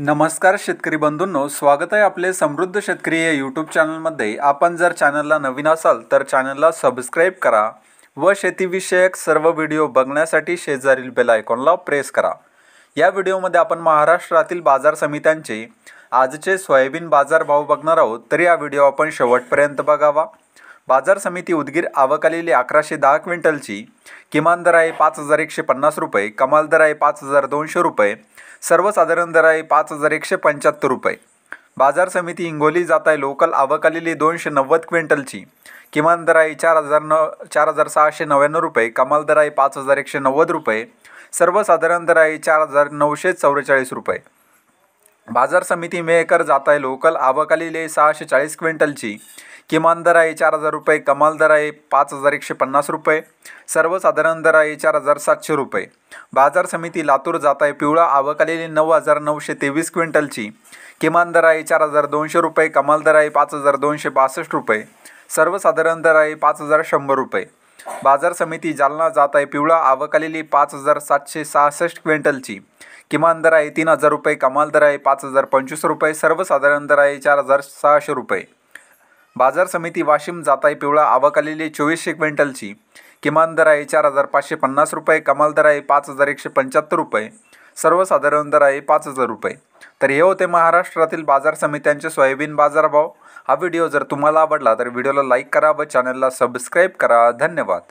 नमस्कार शेतकरी बंधूंनो स्वागत आहे आपले समृद्ध शेतकरी या यूट्यूब चॅनलमध्ये आपण जर चॅनलला नवीन असाल तर चॅनलला सबस्क्राईब करा व शेतीविषयक सर्व व्हिडिओ बघण्यासाठी शेजारील बेल आयकॉनला प्रेस करा या व्हिडिओमध्ये आपण महाराष्ट्रातील बाजार समित्यांचे आजचे सोयाबीन बाजार भाव बघणार आहोत तर या व्हिडिओ आपण शेवटपर्यंत बघावा बाजार समिती उदगीर आवकालेली अकराशे दहा क्विंटलची किमान दर आहे पाच हजार एकशे पन्नास रुपये कमाल दर आहे पाच हजार दोनशे रुपये सर्वसाधारण दर आहे पाच हजार एकशे पंच्याहत्तर रुपये बाजार समिती हिंगोली जात आहे लोकल आवकालेली दोनशे नव्वद क्विंटलची किमान दर आहे चार हजार न चार हजार सहाशे नव्याण्णव रुपये कमाल दर आहे पाच हजार एकशे नव्वद रुपये सर्वसाधारण दर आहे चार हजार नऊशे चौवेचाळीस रुपये बाजार समिती मेहकर जात आहे लोकल आवकालेली सहाशे चाळीस क्विंटलची किमान दर आहे चार हजार रुपये कमाल दर आहे पाच हजार एकशे पन्नास रुपये सर्वसाधारण दर आहे चार हजार सातशे रुपये बाजार समिती लातूर जात आहे पिवळा आवक आलेली नऊ हजार नऊशे तेवीस क्विंटलची किमान दर आहे चार हजार दोनशे रुपये कमाल दर आहे पाच हजार दोनशे बासष्ट रुपये सर्वसाधारण दर आहे पाच हजार शंभर रुपये बाजार समिती जालना जात आहे पिवळा आवक आलेली पाच हजार सातशे सहासष्ट क्विंटलची किमान दर आहे तीन हजार रुपये कमाल दर आहे पाच हजार पंचवीस रुपये सर्वसाधारण दर आहे चार हजार सहाशे रुपये बाजार समिती वाशिम जाताई पिवळा आवक आलेली चोवीसशे क्विंटलची किमान दर आहे चार हजार पाचशे पन्नास रुपये कमाल दर आहे पाच हजार एकशे पंच्याहत्तर रुपये सर्वसाधारण दर आहे पाच हजार रुपये तर हे होते महाराष्ट्रातील बाजार समित्यांचे सोयाबीन बाजारभाव हा व्हिडिओ जर तुम्हाला आवडला तर व्हिडिओला लाईक करा व चॅनलला सबस्क्राईब करा धन्यवाद